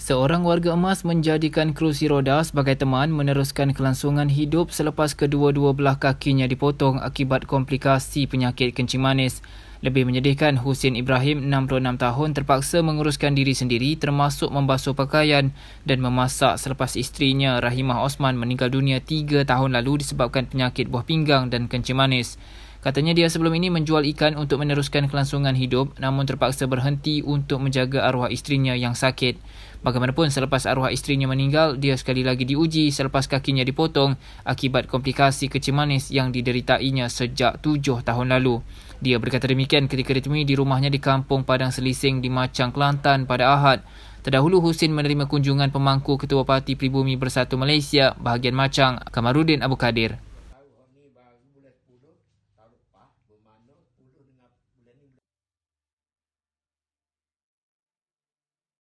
Seorang warga emas menjadikan kerusi roda sebagai teman meneruskan kelangsungan hidup selepas kedua-dua belah kakinya dipotong akibat komplikasi penyakit kencing manis. Lebih menyedihkan, Husin Ibrahim, 66 tahun, terpaksa menguruskan diri sendiri termasuk membasuh pakaian dan memasak selepas isterinya Rahimah Osman meninggal dunia 3 tahun lalu disebabkan penyakit buah pinggang dan kencing manis. Katanya dia sebelum ini menjual ikan untuk meneruskan kelangsungan hidup namun terpaksa berhenti untuk menjaga arwah isterinya yang sakit. Bagaimanapun selepas arwah isterinya meninggal, dia sekali lagi diuji selepas kakinya dipotong akibat komplikasi kecil manis yang dideritainya sejak tujuh tahun lalu. Dia berkata demikian ketika ditemui di rumahnya di kampung Padang Selising di Macang, Kelantan pada Ahad. Terdahulu Husin menerima kunjungan pemangku Ketua Parti Pribumi Bersatu Malaysia bahagian Macang, Kamarudin Abu Kadir.